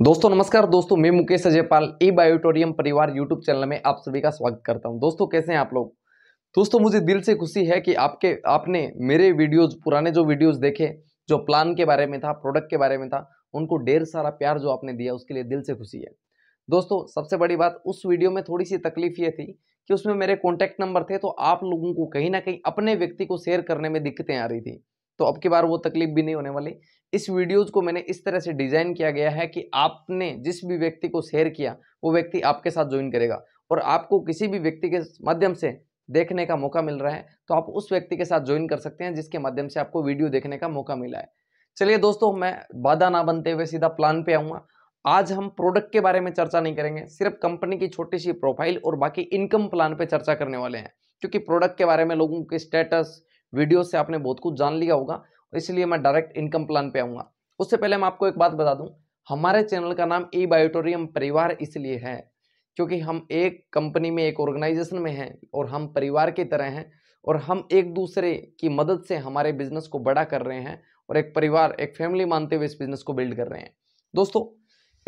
दोस्तों नमस्कार दोस्तों मैं मुकेश अजयपाल ई बायोटोरियम परिवार यूट्यूब चैनल में आप सभी का स्वागत करता हूं दोस्तों कैसे हैं आप लोग दोस्तों मुझे दिल से खुशी है कि आपके आपने मेरे वीडियोज पुराने जो वीडियोज देखे जो प्लान के बारे में था प्रोडक्ट के बारे में था उनको ढेर सारा प्यार जो आपने दिया उसके लिए दिल से खुशी है दोस्तों सबसे बड़ी बात उस वीडियो में थोड़ी सी तकलीफ ये थी कि उसमें मेरे कॉन्टैक्ट नंबर थे तो आप लोगों को कहीं ना कहीं अपने व्यक्ति को शेयर करने में दिक्कतें आ रही थी तो अब की बार वो तकलीफ भी नहीं होने वाली इस वीडियोज को मैंने इस तरह से डिजाइन किया गया है कि आपने जिस भी व्यक्ति को शेयर किया वो व्यक्ति आपके साथ ज्वाइन करेगा और आपको किसी भी व्यक्ति के माध्यम से देखने का मौका मिल रहा है तो आप उस व्यक्ति के साथ ज्वाइन कर सकते हैं जिसके माध्यम से आपको वीडियो देखने का मौका मिला है चलिए दोस्तों मैं बाधा ना बनते हुए सीधा प्लान पे आऊँगा आज हम प्रोडक्ट के बारे में चर्चा नहीं करेंगे सिर्फ कंपनी की छोटी सी प्रोफाइल और बाकी इनकम प्लान पे चर्चा करने वाले हैं क्योंकि प्रोडक्ट के बारे में लोगों के स्टेटस वीडियो से आपने बहुत कुछ जान लिया होगा तो इसलिए मैं डायरेक्ट इनकम प्लान पे आऊँगा उससे पहले मैं आपको एक बात बता दूँ हमारे चैनल का नाम ई बायोटोरियम परिवार इसलिए है क्योंकि हम एक कंपनी में एक ऑर्गेनाइजेशन में हैं और हम परिवार की तरह हैं और हम एक दूसरे की मदद से हमारे बिजनेस को बड़ा कर रहे हैं और एक परिवार एक फैमिली मानते हुए इस बिजनेस को बिल्ड कर रहे हैं दोस्तों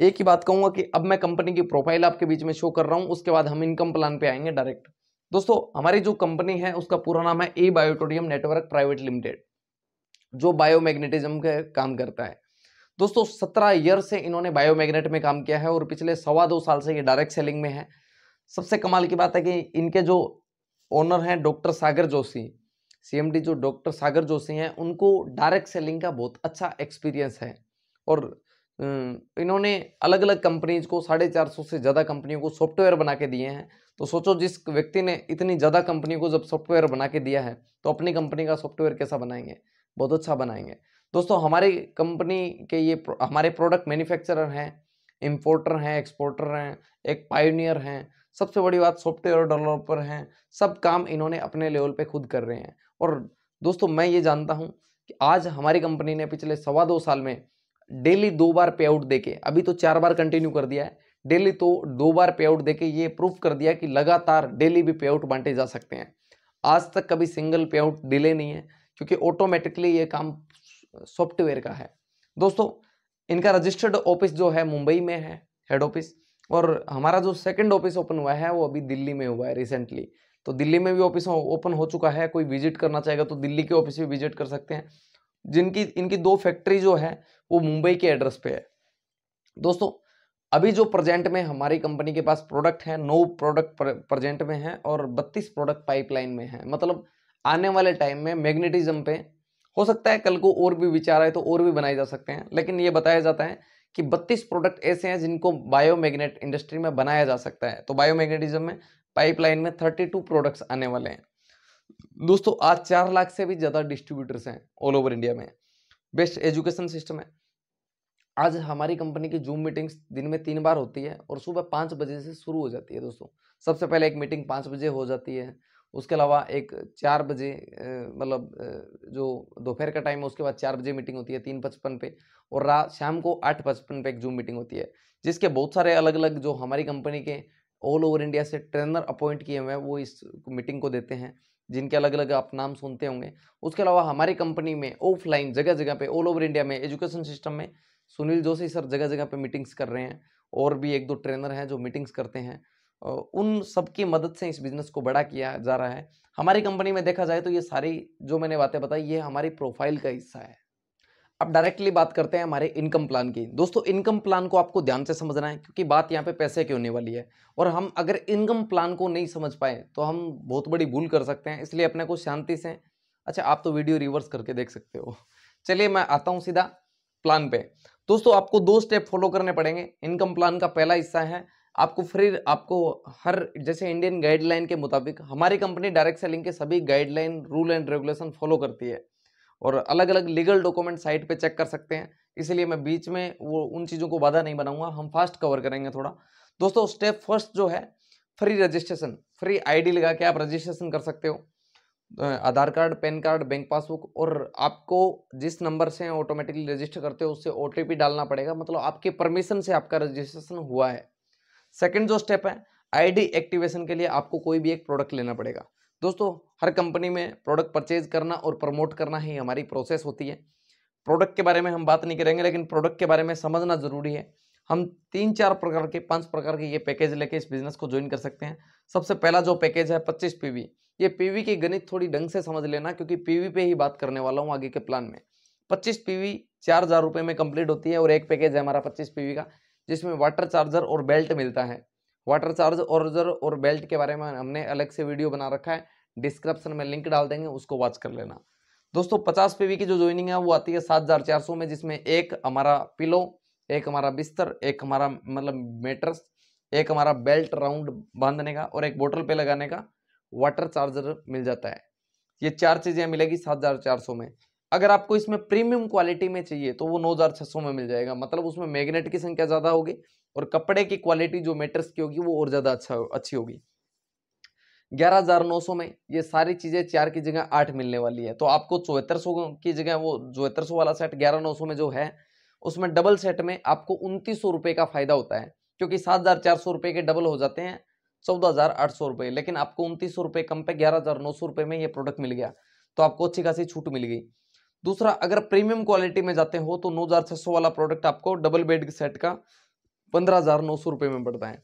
एक ही बात कहूंगा कि अब मैं कंपनी की प्रोफाइल आपके बीच में शो कर रहा हूं उसके बाद हम इनकम प्लान पे आएंगे डायरेक्ट दोस्तों हमारी जो कंपनी है उसका पूरा नाम है ए बायोटोडियम नेटवर्क प्राइवेट लिमिटेड जो बायोमैग्नेटिज्म के काम करता है दोस्तों सत्रह ईयर से इन्होंने बायोमैग्नेट में काम किया है और पिछले सवा दो साल से ये डायरेक्ट सेलिंग में है सबसे कमाल की बात है कि इनके जो ओनर हैं डॉक्टर सागर जोशी सीएमडी जो डॉक्टर सागर जोशी हैं उनको डायरेक्ट सेलिंग का बहुत अच्छा एक्सपीरियंस है और इन्होंने अलग अलग कंपनीज को साढ़े चार सौ से ज़्यादा कंपनियों को सॉफ्टवेयर बना के दिए हैं तो सोचो जिस व्यक्ति ने इतनी ज़्यादा कंपनी को जब सॉफ्टवेयर बना के दिया है तो अपनी कंपनी का सॉफ्टवेयर कैसा बनाएंगे बहुत अच्छा बनाएंगे दोस्तों हमारे कंपनी के ये हमारे प्रोडक्ट मैन्युफैक्चरर हैं इम्पोर्टर हैं एक्सपोर्टर हैं एक पायोनियर हैं सबसे बड़ी बात सॉफ्टवेयर डेवलपर हैं सब काम इन्होंने अपने लेवल पे खुद कर रहे हैं और दोस्तों मैं ये जानता हूँ कि आज हमारी कंपनी ने पिछले सवा दो साल में डेली दो बार पे आउट देके अभी तो चार बार कंटिन्यू कर दिया है डेली तो दो बार पे आउट देके ये प्रूफ कर दिया कि लगातार डेली भी पे आउट बांटे जा सकते हैं आज तक कभी सिंगल पे आउट डिले नहीं है क्योंकि ऑटोमेटिकली ये काम सॉफ्टवेयर का है दोस्तों इनका रजिस्टर्ड ऑफिस जो है मुंबई में है हेड ऑफिस और हमारा जो सेकंड ऑफिस ओपन हुआ है वो अभी दिल्ली में हुआ है रिसेंटली तो दिल्ली में भी ऑफिस ओपन हो चुका है कोई विजिट करना चाहेगा तो दिल्ली के ऑफिस भी विजिट कर सकते हैं जिनकी इनकी दो फैक्ट्री जो है वो मुंबई के एड्रेस पे है दोस्तों अभी जो प्रेजेंट में हमारी कंपनी के पास प्रोडक्ट है नौ प्रोडक्ट प्रजेंट में है और बत्तीस प्रोडक्ट पाइपलाइन में है मतलब आने वाले टाइम में मैग्नेटिज्म पे हो सकता है कल को और भी विचार आए तो और भी बनाए जा सकते हैं लेकिन ये बताया जाता है कि 32 प्रोडक्ट ऐसे हैं जिनको बायोमैग्नेट इंडस्ट्री में बनाया जा सकता है तो बायोमैग्नेटिज्म में पाइपलाइन में 32 प्रोडक्ट्स आने वाले हैं दोस्तों आज चार लाख से भी ज़्यादा डिस्ट्रीब्यूटर्स हैं ऑल ओवर इंडिया में बेस्ट एजुकेशन सिस्टम है आज हमारी कंपनी की जूम मीटिंग्स दिन में तीन बार होती है और सुबह पाँच बजे से शुरू हो जाती है दोस्तों सबसे पहले एक मीटिंग पाँच बजे हो जाती है उसके अलावा एक चार बजे मतलब जो दोपहर का टाइम है उसके बाद चार बजे मीटिंग होती है तीन पचपन पे और रात शाम को आठ पचपन पे एक जूम मीटिंग होती है जिसके बहुत सारे अलग अलग जो हमारी कंपनी के ऑल ओवर इंडिया से ट्रेनर अपॉइंट किए हुए हैं वो इस मीटिंग को देते हैं जिनके अलग अलग आप नाम सुनते होंगे उसके अलावा हमारी कंपनी में ऑफलाइन जगह जगह पे ऑल ओवर इंडिया में एजुकेशन सिस्टम में सुनील जोशी सर जगह जगह पे मीटिंग्स कर रहे हैं और भी एक दो ट्रेनर हैं जो मीटिंग्स करते हैं उन सब की मदद से इस बिज़नेस को बड़ा किया जा रहा है हमारी कंपनी में देखा जाए तो ये सारी जो मैंने बातें बताई ये हमारी प्रोफाइल का हिस्सा है अब डायरेक्टली बात करते हैं हमारे इनकम प्लान की दोस्तों इनकम प्लान को आपको ध्यान से समझना है क्योंकि बात यहाँ पे पैसे की होने वाली है और हम अगर इनकम प्लान को नहीं समझ पाए तो हम बहुत बड़ी भूल कर सकते हैं इसलिए अपने को शांति से अच्छा आप तो वीडियो रिवर्स करके देख सकते हो चलिए मैं आता हूँ सीधा प्लान पे दोस्तों आपको दो स्टेप फॉलो करने पड़ेंगे इनकम प्लान का पहला हिस्सा है आपको फ्री आपको हर जैसे इंडियन गाइडलाइन के मुताबिक हमारी कंपनी डायरेक्ट सेलिंग के सभी guideline rule and regulation follow करती है और अलग अलग लीगल डॉक्यूमेंट साइट पे चेक कर सकते हैं इसलिए मैं बीच में वो उन चीज़ों को बाधा नहीं बनाऊंगा हम फास्ट कवर करेंगे थोड़ा दोस्तों स्टेप फर्स्ट जो है फ्री रजिस्ट्रेशन फ्री आईडी लगा के आप रजिस्ट्रेशन कर सकते हो Aadhaar card PAN card bank passbook और आपको जिस नंबर से ऑटोमेटिकली रजिस्टर करते हो उससे ओ डालना पड़ेगा मतलब आपके परमिशन से आपका रजिस्ट्रेशन हुआ है सेकेंड जो स्टेप है आईडी एक्टिवेशन के लिए आपको कोई भी एक प्रोडक्ट लेना पड़ेगा दोस्तों हर कंपनी में प्रोडक्ट परचेज करना और प्रमोट करना ही हमारी प्रोसेस होती है प्रोडक्ट के बारे में हम बात नहीं करेंगे लेकिन प्रोडक्ट के बारे में समझना ज़रूरी है हम तीन चार प्रकार के पांच प्रकार के ये पैकेज लेके इस बिजनेस को ज्वाइन कर सकते हैं सबसे पहला जो पैकेज है पच्चीस पीवी ये पीवी की गणित थोड़ी ढंग से समझ लेना क्योंकि पीवी पे ही बात करने वाला हूँ आगे के प्लान में पच्चीस पीवी चार हज़ार रुपये में कंप्लीट होती है और एक पैकेज है हमारा पच्चीस पीवी का जिसमें वाटर चार्जर और बेल्ट मिलता है वाटर चार्ज और और बेल्ट के बारे में हमने अलग से वीडियो बना रखा है डिस्क्रिप्शन में लिंक डाल देंगे उसको वॉच कर लेना दोस्तों पचास पीवी की जो ज्वाइनिंग है वो आती है सात हज़ार चार सौ में जिसमें एक हमारा पिलो एक हमारा बिस्तर एक हमारा मतलब मेटर्स एक हमारा बेल्ट राउंड बांधने का और एक बोतल पे लगाने का वाटर चार्जर मिल जाता है ये चार चीज़ें मिलेगी सात हज़ार चार सौ में अगर आपको इसमें प्रीमियम क्वालिटी में चाहिए तो वो सौ में मिल जाएगा मतलब उसमें मैग्नेट की संख्या ज़्यादा होगी और कपड़े की क्वालिटी जो मेटर्स की होगी वो और ज़्यादा अच्छा अच्छी होगी 11900 में ये सारी चीज़ें चार की जगह आठ मिलने वाली है तो आपको चौहत्तर की जगह वो चौहत्तर वाला सेट ग्यारह में जो है उसमें डबल सेट में आपको उनतीस सौ का फ़ायदा होता है क्योंकि सात हज़ार चार सौ रुपये के डबल हो जाते हैं चौदह हज़ार आठ सौ रुपये लेकिन आपको उनतीस सौ रुपये कम पे ग्यारह हज़ार नौ सौ रुपये में ये प्रोडक्ट मिल गया तो आपको अच्छी खासी छूट मिल गई दूसरा अगर प्रीमियम क्वालिटी में जाते हो तो नौ हजार छह सौ वाला प्रोडक्ट आपको डबल बेड सेट का पंद्रह हजार नौ सौ रुपए में पड़ता है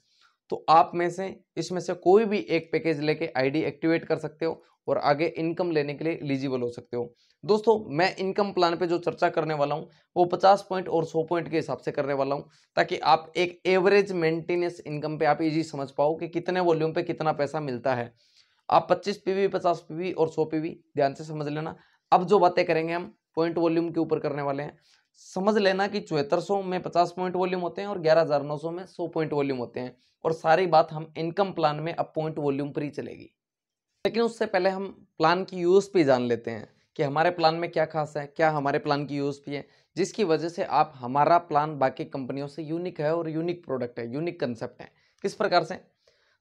तो आप में से इसमें से कोई भी एक पैकेज लेके आईडी एक्टिवेट कर सकते हो और आगे इनकम लेने के लिए एलिजिबल हो सकते हो दोस्तों मैं इनकम प्लान पे जो चर्चा करने वाला हूँ वो 50 पॉइंट और 100 पॉइंट के हिसाब से करने वाला हूँ ताकि आप एक एवरेज मेंटेनेंस इनकम पे आप इजी समझ पाओ कि कितने वॉल्यूम पे कितना पैसा मिलता है आप पच्चीस पीवी पचास पीवी और सौ पीवी ध्यान से समझ लेना अब जो बातें करेंगे हम पॉइंट वॉल्यूम के ऊपर करने वाले हैं समझ लेना कि चौहत्तर सौ में पचास पॉइंट वॉल्यूम होते हैं और ग्यारह हजार नौ सौ में सौ पॉइंट वॉल्यूम होते हैं और सारी बात हम इनकम प्लान में अब पॉइंट वॉल्यूम पर ही चलेगी लेकिन उससे पहले हम प्लान की यूएसपी जान लेते हैं कि हमारे प्लान में क्या खास है क्या हमारे प्लान की यूएसपी है जिसकी वजह से आप हमारा प्लान बाकी कंपनियों से यूनिक है और यूनिक प्रोडक्ट है यूनिक कंसेप्ट है किस प्रकार से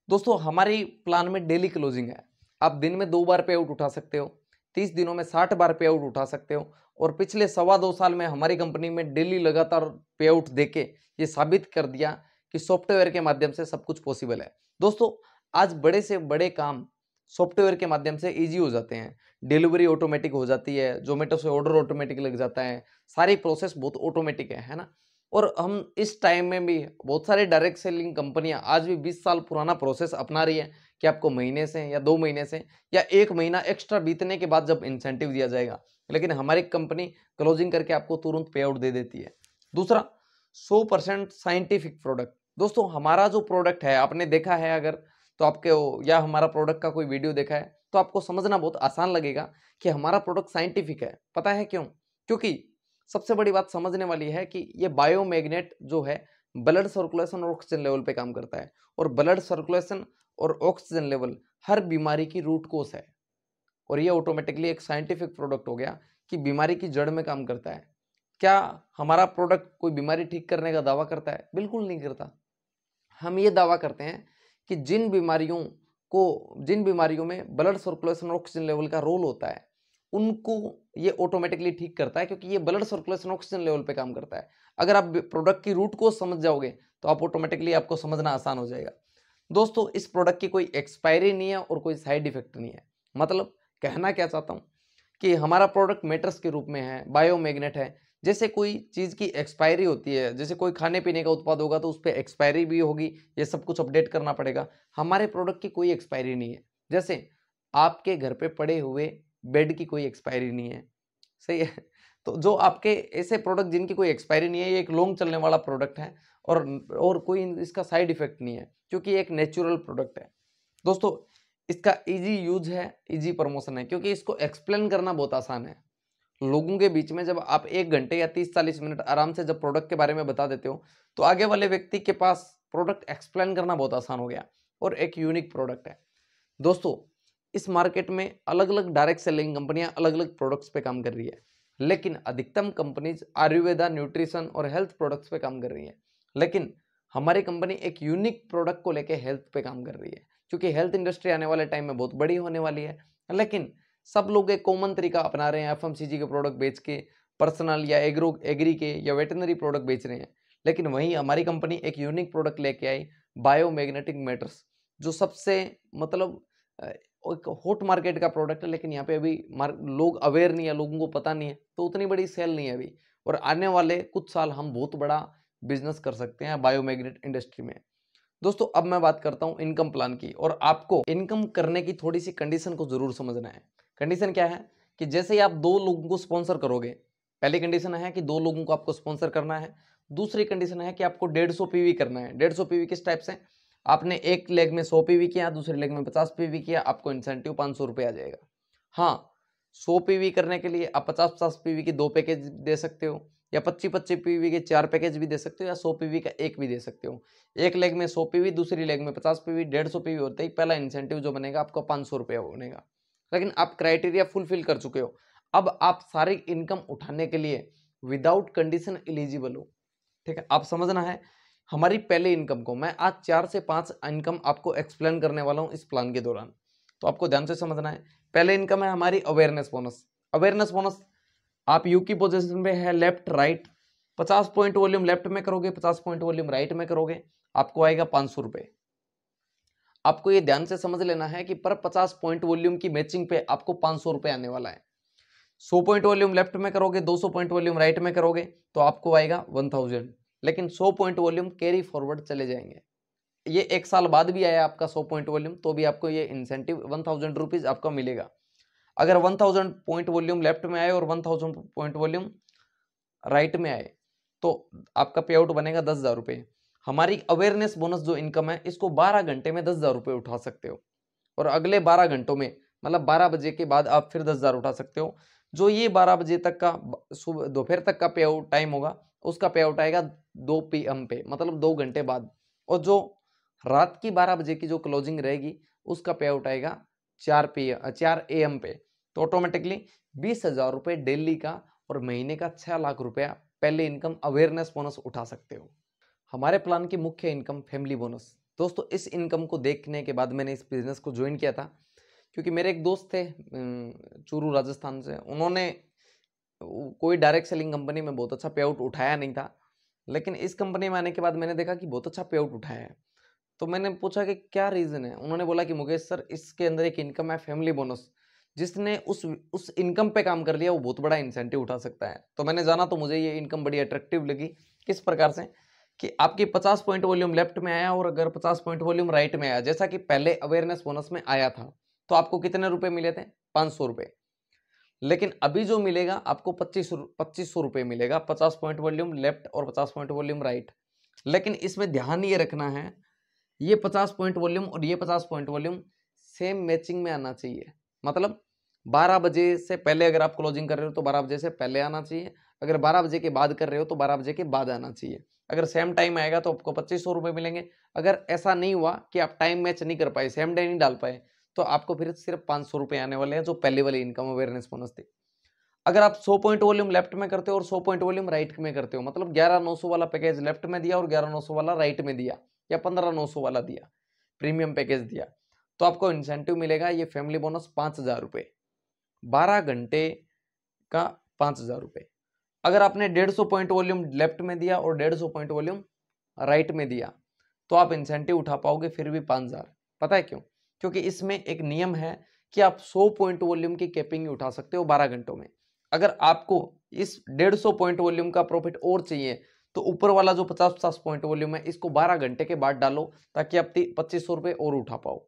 दोस्तों हमारी प्लान में डेली क्लोजिंग है आप दिन में दो बार पे आउट उठा सकते हो तीस दिनों में साठ बार पे आउट उठा सकते हो और पिछले सवा दो साल में हमारी कंपनी में डेली लगातार पे आउट दे के ये साबित कर दिया कि सॉफ्टवेयर के माध्यम से सब कुछ पॉसिबल है दोस्तों आज बड़े से बड़े काम सॉफ्टवेयर के माध्यम से इजी हो जाते हैं डिलीवरी ऑटोमेटिक हो जाती है जोमेटो से ऑर्डर ऑटोमेटिक लग जाता है सारी प्रोसेस बहुत ऑटोमेटिक है है ना और हम इस टाइम में भी बहुत सारे डायरेक्ट सेलिंग कंपनियां आज भी 20 साल पुराना प्रोसेस अपना रही है कि आपको महीने से या दो महीने से या एक महीना एक्स्ट्रा बीतने के बाद जब इंसेंटिव दिया जाएगा लेकिन हमारी कंपनी क्लोजिंग करके आपको तुरंत पे आउट दे देती है दूसरा सौ परसेंट साइंटिफिक प्रोडक्ट दोस्तों हमारा जो प्रोडक्ट है आपने देखा है अगर तो आपके या हमारा प्रोडक्ट का कोई वीडियो देखा है तो आपको समझना बहुत आसान लगेगा कि हमारा प्रोडक्ट साइंटिफिक है पता है क्यों क्योंकि सबसे बड़ी बात समझने वाली है कि ये बायोमैग्नेट जो है ब्लड सर्कुलेशन और ऑक्सीजन लेवल पे काम करता है और ब्लड सर्कुलेशन और ऑक्सीजन लेवल हर बीमारी की रूट कोस है और ये ऑटोमेटिकली एक साइंटिफिक प्रोडक्ट हो गया कि बीमारी की जड़ में काम करता है क्या हमारा प्रोडक्ट कोई बीमारी ठीक करने का दावा करता है बिल्कुल नहीं करता हम ये दावा करते हैं कि जिन बीमारियों को जिन बीमारियों में ब्लड सर्कुलेशन ऑक्सीजन लेवल का रोल होता है उनको ये ऑटोमेटिकली ठीक करता है क्योंकि ये ब्लड सर्कुलेशन ऑक्सीजन लेवल पे काम करता है अगर आप प्रोडक्ट की रूट को समझ जाओगे तो आप ऑटोमेटिकली आपको समझना आसान हो जाएगा दोस्तों इस प्रोडक्ट की कोई एक्सपायरी नहीं है और कोई साइड इफेक्ट नहीं है मतलब कहना क्या चाहता हूँ कि हमारा प्रोडक्ट मेटर्स के रूप में है बायोमैग्नेट है जैसे कोई चीज़ की एक्सपायरी होती है जैसे कोई खाने पीने का उत्पाद होगा तो उस पर एक्सपायरी भी होगी ये सब कुछ अपडेट करना पड़ेगा हमारे प्रोडक्ट की कोई एक्सपायरी नहीं है जैसे आपके घर पे पड़े हुए बेड की कोई एक्सपायरी नहीं है सही है तो जो आपके ऐसे प्रोडक्ट जिनकी कोई एक्सपायरी नहीं है ये एक लॉन्ग चलने वाला प्रोडक्ट है और और कोई इसका साइड इफेक्ट नहीं है क्योंकि एक नेचुरल प्रोडक्ट है दोस्तों इसका इजी यूज है इजी प्रमोशन है क्योंकि इसको एक्सप्लेन करना बहुत आसान है लोगों के बीच में जब आप एक घंटे या तीस चालीस मिनट आराम से जब प्रोडक्ट के बारे में बता देते हो तो आगे वाले व्यक्ति के पास प्रोडक्ट एक्सप्लेन करना बहुत आसान हो गया और एक यूनिक प्रोडक्ट है दोस्तों इस मार्केट में अलग अलग डायरेक्ट सेलिंग कंपनियां अलग अलग प्रोडक्ट्स पे काम कर रही है लेकिन अधिकतम कंपनीज आयुर्वेदा न्यूट्रिशन और हेल्थ प्रोडक्ट्स पे काम कर रही हैं लेकिन हमारी कंपनी एक यूनिक प्रोडक्ट को लेके हेल्थ पे काम कर रही है क्योंकि हेल्थ इंडस्ट्री आने वाले टाइम में बहुत बड़ी होने वाली है लेकिन सब लोग एक कॉमन तरीका अपना रहे हैं एफ के प्रोडक्ट बेच के पर्सनल या एग्रो एग्री के या वेटनरी प्रोडक्ट बेच रहे हैं लेकिन वहीं हमारी कंपनी एक यूनिक प्रोडक्ट लेके आई बायोमैग्नेटिक मैटर्स जो सबसे मतलब एक हॉट मार्केट का प्रोडक्ट है लेकिन यहाँ पे अभी लोग अवेयर नहीं है लोगों को पता नहीं है तो उतनी बड़ी सेल नहीं है अभी और आने वाले कुछ साल हम बहुत बड़ा बिजनेस कर सकते हैं बायोमैग्नेट इंडस्ट्री में दोस्तों अब मैं बात करता हूँ इनकम प्लान की और आपको इनकम करने की थोड़ी सी कंडीशन को ज़रूर समझना है कंडीशन क्या है कि जैसे ही आप दो लोगों को स्पॉन्सर करोगे पहली कंडीशन है कि दो लोगों को आपको स्पॉन्सर करना है दूसरी कंडीशन है कि आपको डेढ़ सौ वी करना है डेढ़ सौ वी किस टाइप से आपने एक लेग में सौ वी किया दूसरे लेग में पचास वी किया आपको इंसेंटिव पाँच सौ रुपये आ जाएगा हाँ सौ वी करने के लिए आप पचास पचास वी की दो पैकेज दे सकते हो या पच्चीस पच्चीस पीवी के चार पैकेज भी दे सकते हो या सौ पीवी का एक भी दे सकते हो एक लेग में सौ पीवी दूसरी लेग में पचास पीवी डेढ़ सौ पीवी होता है पहला इंसेंटिव जो बनेगा आपका पाँच सौ रुपया बनेगा लेकिन आप क्राइटेरिया फुलफिल कर चुके हो अब आप सारी इनकम उठाने के लिए विदाउट कंडीशन एलिजिबल हो ठीक है आप समझना है हमारी पहले इनकम को मैं आज चार से पाँच इनकम आपको एक्सप्लेन करने वाला हूँ इस प्लान के दौरान तो आपको ध्यान से समझना है पहले इनकम है हमारी अवेयरनेस बोनस अवेयरनेस बोनस आप यू की पोजिशन में है लेफ्ट राइट पचास पॉइंट वॉल्यूम लेफ्ट में करोगे पचास पॉइंट वॉल्यूम राइट में करोगे आपको आएगा पांच सौ रुपए आपको ये ध्यान से समझ लेना है कि पर पचास पॉइंट वॉल्यूम की मैचिंग पे आपको पांच सौ रुपए आने वाला है सौ पॉइंट वॉल्यूम लेफ्ट में करोगे दो सौ पॉइंट वॉल्यूम राइट में करोगे तो आपको आएगा वन थाउजेंड लेकिन सौ पॉइंट वॉल्यूम कैरी फॉरवर्ड चले जाएंगे ये एक साल बाद भी आया आपका सौ पॉइंट वॉल्यूम तो भी आपको ये इंसेंटिव वन थाउजेंड रुपीज़ आपका मिलेगा अगर 1000 पॉइंट वॉल्यूम लेफ्ट में आए और 1000 पॉइंट वॉल्यूम राइट में आए तो आपका पे आउट बनेगा दस हज़ार रुपये हमारी अवेयरनेस बोनस जो इनकम है इसको बारह घंटे में दस हज़ार रुपये उठा सकते हो और अगले बारह घंटों में मतलब बारह बजे के बाद आप फिर दस हज़ार उठा सकते हो जो ये बारह बजे तक का सुबह दोपहर तक का पे आउट टाइम होगा उसका पे आउट आएगा दो पी एम पे मतलब दो घंटे बाद और जो रात की बारह बजे की जो क्लोजिंग रहेगी उसका पे आउट आएगा चार पी चार ए एम पे तो ऑटोमेटिकली बीस हजार रुपये डेली का और महीने का छः लाख रुपया पहले इनकम अवेयरनेस बोनस उठा सकते हो हमारे प्लान की मुख्य इनकम फैमिली बोनस दोस्तों इस इनकम को देखने के बाद मैंने इस बिज़नेस को ज्वाइन किया था क्योंकि मेरे एक दोस्त थे चूरू राजस्थान से उन्होंने कोई डायरेक्ट सेलिंग कंपनी में बहुत अच्छा पे आउट उठाया नहीं था लेकिन इस कंपनी में आने के बाद मैंने देखा कि बहुत अच्छा पे आउट उठाया है तो मैंने पूछा कि क्या रीज़न है उन्होंने बोला कि मुकेश सर इसके अंदर एक इनकम है फैमिली बोनस जिसने उस उस इनकम पे काम कर लिया वो बहुत बड़ा इंसेंटिव उठा सकता है तो मैंने जाना तो मुझे ये इनकम बड़ी अट्रैक्टिव लगी किस प्रकार से कि आपकी 50 पॉइंट वॉल्यूम लेफ्ट में आया और अगर 50 पॉइंट वॉल्यूम राइट में आया जैसा कि पहले अवेयरनेस बोनस में आया था तो आपको कितने रुपए मिले थे पाँच सौ रुपये लेकिन अभी जो मिलेगा आपको पच्चीस पच्चीस सौ रुपये मिलेगा पचास पॉइंट वॉल्यूम लेफ्ट और पचास पॉइंट वॉल्यूम राइट लेकिन इसमें ध्यान ये रखना है ये पचास पॉइंट वॉल्यूम और ये पचास पॉइंट वॉल्यूम सेम मैचिंग में आना चाहिए मतलब 12 बजे से पहले अगर आप क्लोजिंग कर रहे हो तो 12 बजे से पहले आना चाहिए अगर 12 बजे के बाद कर रहे हो तो 12 बजे के बाद आना चाहिए अगर सेम टाइम आएगा तो आपको पच्चीस सौ रुपये मिलेंगे अगर ऐसा नहीं हुआ कि आप टाइम मैच नहीं कर पाए सेम डे नहीं डाल पाए तो आपको फिर सिर्फ पाँच सौ रुपये आने वाले हैं जो पहले वाले इनकम अवेयरनेस बोनस थे अगर आप 100 पॉइंट वॉल्यूम लेफ्ट में करते हो और 100 पॉइंट वॉल्यूम राइट में करते हो मतलब ग्यारह नौ सौ वाला पैकेज लेफ्ट में दिया और ग्यारह नौ सौ वाला राइट में दिया या पंद्रह नौ सौ वाला दिया प्रीमियम पैकेज दिया तो आपको इंसेंटिव मिलेगा ये फैमिली बोनस पाँच हज़ार रुपये बारह घंटे का पाँच हज़ार रुपये अगर आपने डेढ़ सौ पॉइंट वॉल्यूम लेफ्ट में दिया और डेढ़ सौ पॉइंट वॉल्यूम राइट में दिया तो आप इंसेंटिव उठा पाओगे फिर भी पाँच हज़ार पता है क्यों क्योंकि इसमें एक नियम है कि आप सौ पॉइंट वॉल्यूम की कैपिंग उठा सकते हो बारह घंटों में अगर आपको इस डेढ़ सौ पॉइंट वॉल्यूम का प्रॉफिट और चाहिए तो ऊपर वाला जो पचास पचास पॉइंट वॉल्यूम है इसको बारह घंटे के बाद डालो ताकि आप पच्चीस सौ रुपये और उठा पाओ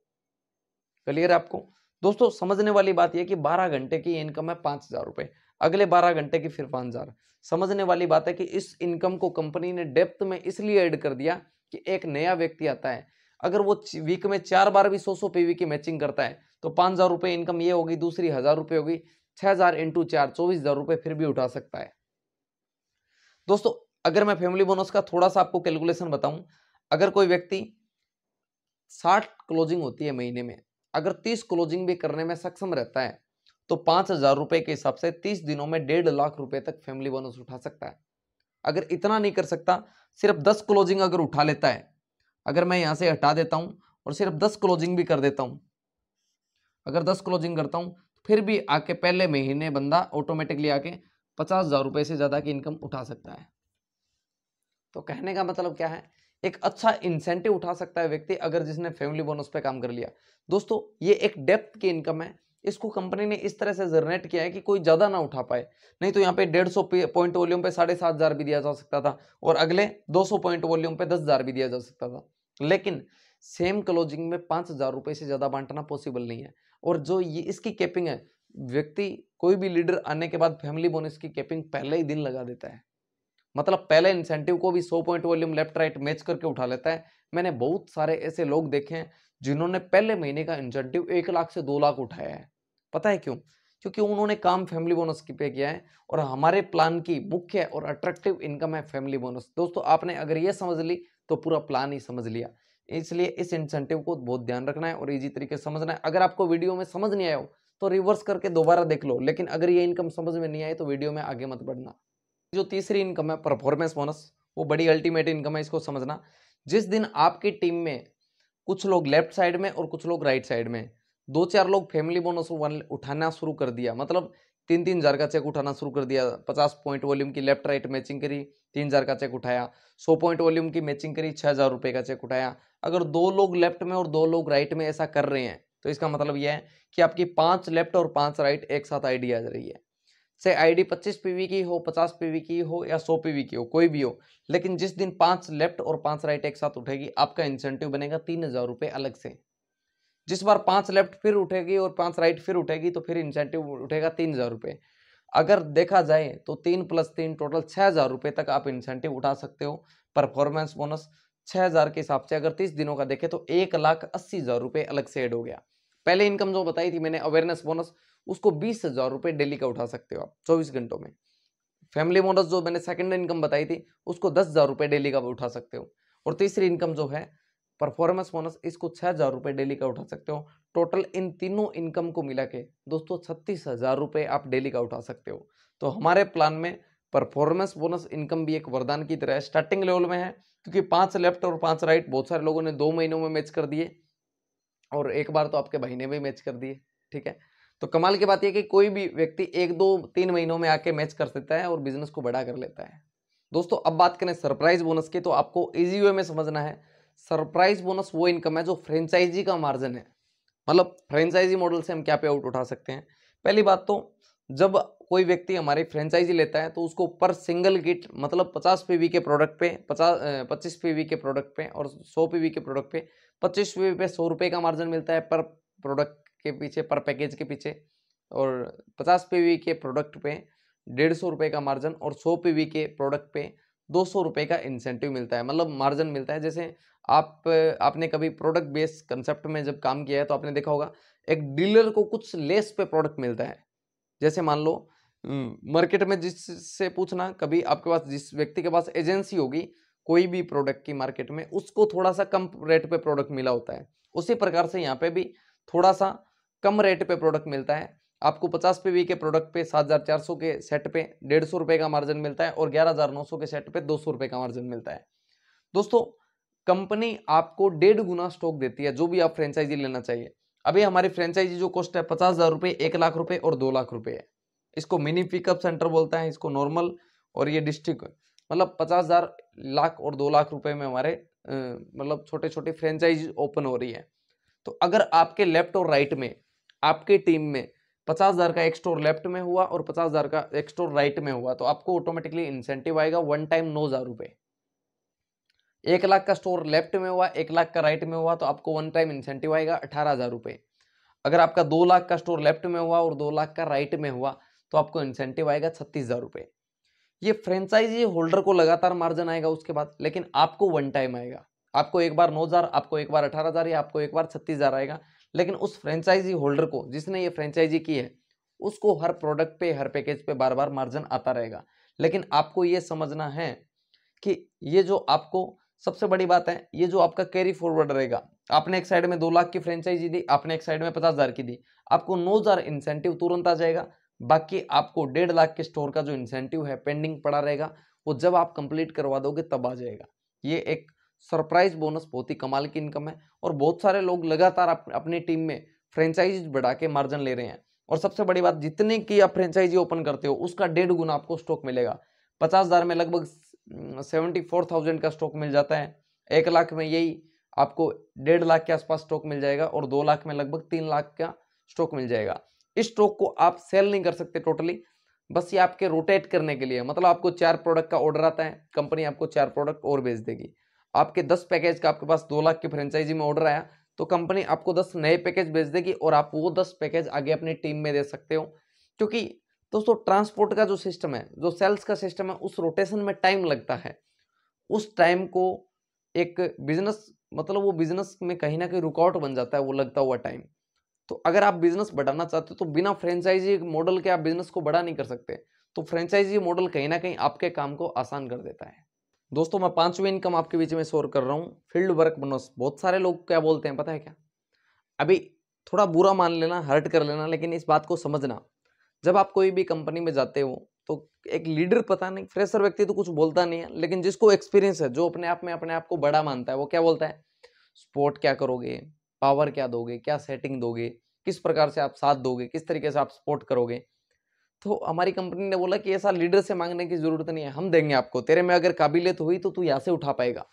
क्लियर है आपको दोस्तों समझने वाली बात यह कि 12 घंटे की इनकम है पांच हज़ार रुपए अगले 12 घंटे की फिर पांच हज़ार समझने वाली बात है कि इस इनकम को कंपनी ने डेप्थ में इसलिए ऐड कर दिया कि एक नया व्यक्ति आता है अगर वो वीक में चार बार भी सौ सौ पीवी की मैचिंग करता है तो पांच हज़ार रुपये इनकम ये होगी दूसरी हज़ार रुपये होगी छह हज़ार इंटू चार चौबीस हज़ार रुपए फिर भी उठा सकता है दोस्तों अगर मैं फैमिली बोनस का थोड़ा सा आपको कैलकुलेशन बताऊं अगर कोई व्यक्ति साठ क्लोजिंग होती है महीने में अगर तीस क्लोजिंग भी करने में सक्षम रहता है तो पाँच हजार रुपये के हिसाब से तीस दिनों में डेढ़ लाख रुपए तक फैमिली बोनस उठा सकता है अगर इतना नहीं कर सकता सिर्फ दस क्लोजिंग अगर उठा लेता है अगर मैं यहाँ से हटा देता हूँ और सिर्फ दस क्लोजिंग भी कर देता हूँ अगर दस क्लोजिंग करता हूँ तो फिर भी आके पहले महीने बंदा ऑटोमेटिकली आके पचास हज़ार रुपए से ज़्यादा की इनकम उठा सकता है तो कहने का मतलब क्या है एक अच्छा इंसेंटिव उठा सकता है व्यक्ति अगर जिसने फैमिली बोनस पे काम कर लिया दोस्तों ये एक डेप्थ की इनकम है इसको कंपनी ने इस तरह से जनरेट किया है कि कोई ज़्यादा ना उठा पाए नहीं तो यहाँ पे डेढ़ सौ पॉइंट वॉल्यूम पे साढ़े सात हज़ार भी दिया जा सकता था और अगले दो सौ पॉइंट वॉल्यूम पे दस हज़ार भी दिया जा सकता था लेकिन सेम क्लोजिंग में पाँच हज़ार रुपये से ज़्यादा बांटना पॉसिबल नहीं है और जो ये इसकी कैपिंग है व्यक्ति कोई भी लीडर आने के बाद फैमिली बोनस की कैपिंग पहले ही दिन लगा देता है मतलब पहले इंसेंटिव को भी 100 point volume left right match करके उठा लेता है मैंने बहुत सारे ऐसे लोग देखे हैं जिन्होंने पहले महीने का इंसेंटिव एक लाख से दो लाख उठाया है पता है क्यों क्योंकि उन्होंने काम फैमिली बोनस की पे किया है और हमारे प्लान की मुख्य और अट्रैक्टिव इनकम है फैमिली बोनस दोस्तों आपने अगर ये समझ ली तो पूरा प्लान ही समझ लिया इसलिए इस इंसेंटिव को बहुत ध्यान रखना है और इजी तरीके से समझना है अगर आपको वीडियो में समझ नहीं आया हो तो रिवर्स करके दोबारा देख लो लेकिन अगर ये इनकम समझ में नहीं आए तो वीडियो में आगे मत बढ़ना जो तीसरी इनकम है परफॉर्मेंस बोनस वो बड़ी अल्टीमेट इनकम है इसको समझना जिस दिन आपकी टीम में कुछ लोग लेफ्ट साइड में और कुछ लोग राइट साइड में दो चार लोग फैमिली बोनस उठाना शुरू कर दिया मतलब तीन तीन हज़ार का चेक उठाना शुरू कर दिया पचास पॉइंट वॉल्यूम की लेफ्ट राइट मैचिंग करी तीन हज़ार का चेक उठाया सौ पॉइंट वॉल्यूम की मैचिंग करी छह हज़ार रुपए का चेक उठाया अगर दो लोग लेफ्ट में और दो लोग राइट में ऐसा कर रहे हैं तो इसका मतलब यह है कि आपकी पांच लेफ्ट और पांच राइट एक साथ आइडिया आ रही है से आईडी 25 पीवी की हो 50 पीवी की हो या 100 पीवी की हो कोई भी हो लेकिन जिस दिन पांच लेफ्ट और पांच राइट एक साथ उठेगी आपका इंसेंटिव बनेगा तीन हजार रुपये अलग से जिस बार पांच लेफ्ट फिर उठेगी और पांच राइट फिर उठेगी तो फिर इंसेंटिव उठेगा तीन हजार रुपये अगर देखा जाए तो तीन प्लस तीन टोटल छः हज़ार रुपये तक आप इंसेंटिव उठा सकते हो परफॉर्मेंस बोनस छः हज़ार के हिसाब से अगर तीस दिनों का देखें तो एक लाख अस्सी हज़ार रुपये अलग से एड हो गया पहले इनकम जो बताई थी मैंने अवेयरनेस बोनस उसको बीस हज़ार रुपये डेली का उठा सकते हो आप चौबीस घंटों में फैमिली बोनस जो मैंने सेकंड इनकम बताई थी उसको दस हज़ार रुपए डेली का उठा सकते हो और तीसरी इनकम जो है परफॉर्मेंस बोनस इसको छः हज़ार रुपये डेली का उठा सकते हो टोटल इन तीनों इनकम को मिला के दोस्तों छत्तीस हज़ार रुपये आप डेली का उठा सकते हो तो हमारे प्लान में परफॉर्मेंस बोनस इनकम भी एक वरदान की तरह स्टार्टिंग लेवल में है क्योंकि पांच लेफ्ट और पांच राइट बहुत सारे लोगों ने दो महीनों में मैच कर दिए और एक बार तो आपके भाई ने भी मैच कर दिए ठीक है तो कमाल की बात यह कि कोई भी व्यक्ति एक दो तीन महीनों में आके मैच कर सकता है और बिजनेस को बड़ा कर लेता है दोस्तों अब बात करें सरप्राइज बोनस की तो आपको इजी वे में समझना है सरप्राइज बोनस वो इनकम है जो फ्रेंचाइजी का मार्जिन है मतलब फ्रेंचाइजी मॉडल से हम क्या पे आउट उठा सकते हैं पहली बात तो जब कोई व्यक्ति हमारी फ्रेंचाइजी लेता है तो उसको पर सिंगल किट मतलब 50 पीवी के प्रोडक्ट पे 50 25 पीवी के प्रोडक्ट पे और 100 पीवी के प्रोडक्ट पे 25 पीवी पे सौ रुपये का मार्जिन मिलता है पर प्रोडक्ट के पीछे पर पैकेज के पीछे और पचास पी के प्रोडक्ट पे डेढ़ सौ रुपये का मार्जिन और सौ पी के प्रोडक्ट पे दो सौ रुपये का इंसेंटिव मिलता है मतलब मार्जिन मिलता है जैसे आप आपने कभी प्रोडक्ट बेस्ड कंसेप्ट में जब काम किया है तो आपने देखा होगा एक डीलर को कुछ लेस पे प्रोडक्ट मिलता है जैसे मान लो मार्केट में जिससे पूछना कभी आपके पास जिस व्यक्ति के पास एजेंसी होगी कोई भी प्रोडक्ट की मार्केट में उसको थोड़ा सा कम रेट पे प्रोडक्ट मिला होता है उसी प्रकार से यहाँ पे भी थोड़ा सा कम रेट पे प्रोडक्ट मिलता है आपको पचास पे वी के प्रोडक्ट पे सात हज़ार चार सौ के सेट पे डेढ़ सौ रुपये का मार्जिन मिलता है और ग्यारह हज़ार नौ सौ के सेट पे दो सौ रुपए का मार्जिन मिलता है दोस्तों कंपनी आपको डेढ़ गुना स्टॉक देती है जो भी आप फ्रेंचाइजी लेना चाहिए अभी हमारी फ्रेंचाइजी जो कॉस्ट है पचास हज़ार रुपये एक लाख रुपये और दो लाख रुपये है इसको मिनी पिकअप सेंटर बोलता है इसको नॉर्मल और ये डिस्ट्रिक्ट मतलब पचास हज़ार लाख और दो लाख रुपए में हमारे मतलब छोटे छोटे फ्रेंचाइजी ओपन हो रही है तो अगर आपके लेफ्ट और राइट में आपके टीम में पचास हज़ार का एक्स्टोर लेफ्ट में हुआ और पचास हज़ार का एक्स्टोर राइट में हुआ तो आपको ऑटोमेटिकली इंसेंटिव आएगा वन टाइम नौ हज़ार रुपये एक लाख का स्टोर लेफ्ट में हुआ एक लाख का राइट में हुआ तो आपको वन टाइम इंसेंटिव आएगा अठारह हज़ार रुपये अगर आपका दो लाख का स्टोर लेफ्ट में हुआ और दो लाख का राइट में हुआ तो आपको इंसेंटिव आएगा छत्तीस हज़ार रुपये ये फ्रेंचाइजी होल्डर को लगातार मार्जिन आएगा उसके बाद लेकिन आपको वन टाइम आएगा आपको एक बार नौ हज़ार आपको एक बार अठारह हज़ार या आपको एक बार छत्तीस हज़ार आएगा लेकिन उस फ्रेंचाइजी होल्डर को जिसने ये फ्रेंचाइजी की है उसको हर प्रोडक्ट पे हर पैकेज पे बार बार मार्जिन आता रहेगा लेकिन आपको ये समझना है कि ये जो आपको सबसे बड़ी बात है ये जो आपका कैरी फॉरवर्ड रहेगा आपने एक साइड में दो लाख की फ्रेंचाइजी दी आपने एक साइड में पचास हज़ार की दी आपको नौ हज़ार इंसेंटिव तुरंत आ जाएगा बाकी आपको डेढ़ लाख के स्टोर का जो इंसेंटिव है पेंडिंग पड़ा रहेगा वो जब आप कंप्लीट करवा दोगे तब आ जाएगा ये एक सरप्राइज बोनस बहुत ही कमाल की इनकम है और बहुत सारे लोग लगातार अपनी टीम में फ्रेंचाइज बढ़ा के मार्जिन ले रहे हैं और सबसे बड़ी बात जितने की आप फ्रेंचाइजी ओपन करते हो उसका डेढ़ गुना आपको स्टॉक मिलेगा पचास हज़ार में लगभग सेवेंटी फोर थाउजेंड का स्टॉक मिल जाता है एक लाख में यही आपको डेढ़ लाख के आसपास स्टॉक मिल जाएगा और दो लाख में लगभग तीन लाख का स्टॉक मिल जाएगा इस स्टॉक को आप सेल नहीं कर सकते टोटली बस ये आपके रोटेट करने के लिए मतलब आपको चार प्रोडक्ट का ऑर्डर आता है कंपनी आपको चार प्रोडक्ट और भेज देगी आपके दस पैकेज का आपके पास दो लाख की फ्रेंचाइजी में ऑर्डर आया तो कंपनी आपको दस नए पैकेज भेज देगी और आप वो दस पैकेज आगे अपनी टीम में दे सकते हो क्योंकि दोस्तों ट्रांसपोर्ट का जो सिस्टम है जो सेल्स का सिस्टम है उस रोटेशन में टाइम लगता है उस टाइम को एक बिजनेस मतलब वो बिजनेस में कहीं ना कहीं रुकावट बन जाता है वो लगता हुआ टाइम तो अगर आप बिजनेस बढ़ाना चाहते हो तो बिना फ्रेंचाइजी मॉडल के आप बिजनेस को बड़ा नहीं कर सकते तो फ्रेंचाइजी मॉडल कहीं ना कहीं आपके काम को आसान कर देता है दोस्तों मैं पांचवें इनकम आपके बीच में शोर कर रहा हूँ फील्ड वर्क बोनस बहुत सारे लोग क्या बोलते हैं पता है क्या अभी थोड़ा बुरा मान लेना हर्ट कर लेना लेकिन इस बात को समझना जब आप कोई भी कंपनी में जाते हो तो एक लीडर पता नहीं फ्रेशर व्यक्ति तो कुछ बोलता नहीं है लेकिन जिसको एक्सपीरियंस है जो अपने आप में अपने आप को बड़ा मानता है वो क्या बोलता है स्पोर्ट क्या करोगे पावर क्या दोगे क्या सेटिंग दोगे किस प्रकार से आप साथ दोगे किस तरीके से आप सपोर्ट करोगे तो हमारी कंपनी ने बोला कि ऐसा लीडर से मांगने की ज़रूरत नहीं है हम देंगे आपको तेरे में अगर काबिलियत हुई तो तू यहाँ से उठा पाएगा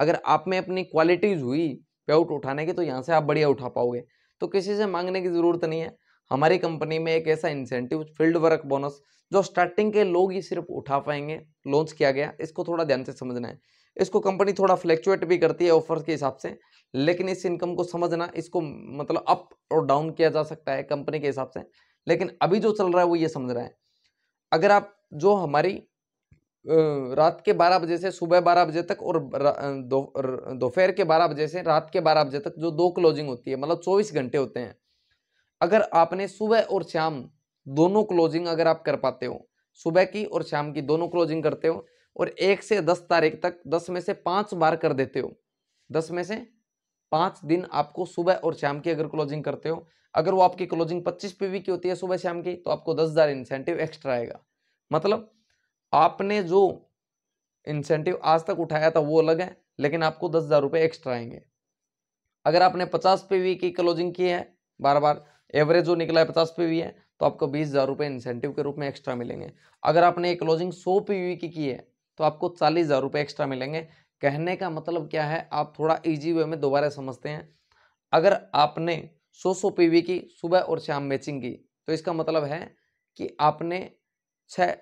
अगर आप में अपनी क्वालिटीज़ हुई पेआउट उठाने की तो यहाँ से आप बढ़िया उठा पाओगे तो किसी से मांगने की ज़रूरत नहीं है हमारी कंपनी में एक ऐसा इंसेंटिव फील्ड वर्क बोनस जो स्टार्टिंग के लोग ही सिर्फ उठा पाएंगे लॉन्च किया गया इसको थोड़ा ध्यान से समझना है इसको कंपनी थोड़ा फ्लैक्चुएट भी करती है ऑफर्स के हिसाब से लेकिन इस इनकम को समझना इसको मतलब अप और डाउन किया जा सकता है कंपनी के हिसाब से लेकिन अभी जो चल रहा है वो ये समझ रहा है अगर आप जो हमारी रात के बारह बजे से सुबह बारह बजे तक और दोपहर के बारह बजे से रात के बारह बजे तक जो दो क्लोजिंग होती है मतलब चौबीस घंटे होते हैं अगर आपने सुबह और शाम दोनों क्लोजिंग अगर आप कर पाते हो सुबह की और शाम की दोनों क्लोजिंग करते हो और एक से दस तारीख तक दस में से पाँच बार कर देते हो दस में से पांच दिन आपको सुबह और शाम की अगर क्लोजिंग करते हो अगर वो आपकी क्लोजिंग पच्चीस पीवी की होती है सुबह शाम की तो आपको दस हज़ार इंसेंटिव एक्स्ट्रा आएगा मतलब आपने जो इंसेंटिव आज तक उठाया था वो अलग है लेकिन आपको दस हज़ार रुपए एक्स्ट्रा आएंगे अगर आपने पचास पीवी की क्लोजिंग की है बार बार एवरेज जो निकला है पचास पीवी है तो आपको बीस हज़ार रुपये इंसेंटिव के रूप में एक्स्ट्रा मिलेंगे अगर आपने क्लोजिंग सौ पीवी की की है तो आपको चालीस हज़ार रुपये एक्स्ट्रा मिलेंगे कहने का मतलब क्या है आप थोड़ा इजी वे में दोबारा समझते हैं अगर आपने 100 सौ पी की सुबह और शाम मैचिंग की तो इसका मतलब है कि आपने छः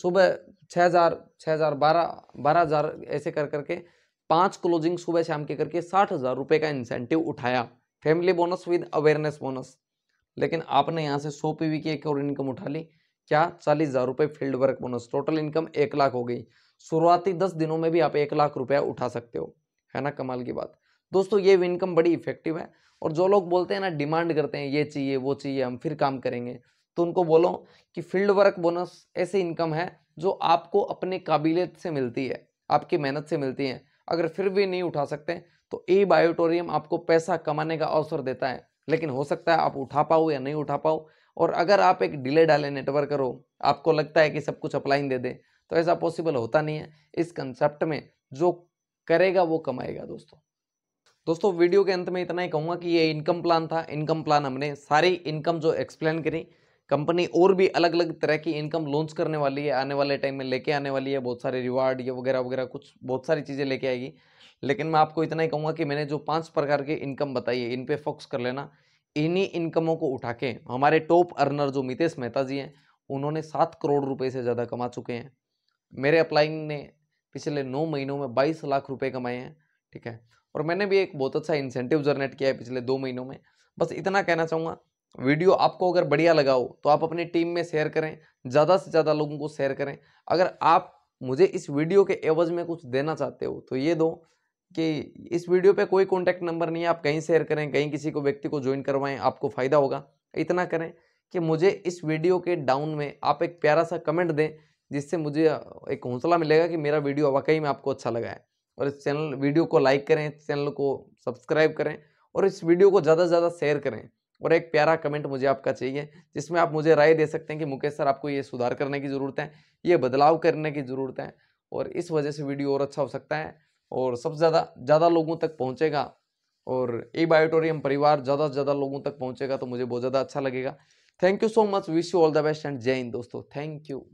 सुबह छः हज़ार छः हज़ार बारह बारह हज़ार ऐसे कर करके पांच क्लोजिंग सुबह शाम के करके साठ हज़ार रुपये का इंसेंटिव उठाया family bonus with awareness bonus लेकिन आपने यहाँ से सौ पी की एक और इनकम उठा ली क्या चालीस हज़ार रुपये field work bonus total income एक लाख हो गई शुरुआती दस दिनों में भी आप एक लाख रुपया उठा सकते हो है ना कमाल की बात दोस्तों ये इनकम बड़ी इफेक्टिव है और जो लोग बोलते हैं ना डिमांड करते हैं ये चाहिए वो चाहिए हम फिर काम करेंगे तो उनको बोलो कि फील्ड वर्क बोनस ऐसी इनकम है जो आपको अपने काबिलियत से मिलती है आपकी मेहनत से मिलती है अगर फिर भी नहीं उठा सकते तो ई बायोटोरियम आपको पैसा कमाने का अवसर देता है लेकिन हो सकता है आप उठा पाओ या नहीं उठा पाओ और अगर आप एक डिले डाले नेटवर्क हो आपको लगता है कि सब कुछ अप्लाइन दे दें तो ऐसा पॉसिबल होता नहीं है इस कंसेप्ट में जो करेगा वो कमाएगा दोस्तों दोस्तों वीडियो के अंत में इतना ही कहूँगा कि ये इनकम प्लान था इनकम प्लान हमने सारी इनकम जो एक्सप्लेन करी कंपनी और भी अलग अलग तरह की इनकम लॉन्च करने वाली है आने वाले टाइम में लेके आने वाली है बहुत सारे रिवार्ड ये वगैरह वगैरह कुछ बहुत सारी चीज़ें लेके आएगी लेकिन मैं आपको इतना ही कहूँगा कि मैंने जो पांच प्रकार की इनकम बताई है इन पे फोकस कर लेना इन्हीं इनकमों को उठा के हमारे टॉप अर्नर जो मितेश मेहता जी हैं उन्होंने सात करोड़ रुपये से ज़्यादा कमा चुके हैं मेरे अप्लाइंग ने पिछले नौ महीनों में बाईस लाख रुपए कमाए हैं ठीक है और मैंने भी एक बहुत अच्छा इंसेंटिव जनरेट किया है पिछले दो महीनों में बस इतना कहना चाहूँगा वीडियो आपको अगर बढ़िया लगा हो तो आप अपनी टीम में शेयर करें ज़्यादा से ज़्यादा लोगों को शेयर करें अगर आप मुझे इस वीडियो के एवज में कुछ देना चाहते हो तो ये दो कि इस वीडियो पे कोई कॉन्टैक्ट नंबर नहीं है आप कहीं शेयर करें कहीं किसी को व्यक्ति को ज्वाइन करवाएं आपको फ़ायदा होगा इतना करें कि मुझे इस वीडियो के डाउन में आप एक प्यारा सा कमेंट दें जिससे मुझे एक हौसला मिलेगा कि मेरा वीडियो वाकई में आपको अच्छा लगा है और इस चैनल वीडियो को लाइक करें चैनल को सब्सक्राइब करें और इस वीडियो को ज़्यादा से ज़्यादा शेयर करें और एक प्यारा कमेंट मुझे आपका चाहिए जिसमें आप मुझे राय दे सकते हैं कि मुकेश सर आपको ये सुधार करने की ज़रूरत है ये बदलाव करने की ज़रूरत है और इस वजह से वीडियो और अच्छा हो सकता है और सबसे ज़्यादा ज़्यादा लोगों तक पहुँचेगा और ए बायोटोरियम परिवार ज़्यादा से ज़्यादा लोगों तक पहुँचेगा तो मुझे बहुत ज़्यादा अच्छा लगेगा thank you so much wish you all the best and Jai Hind दोस्तों थैंक यू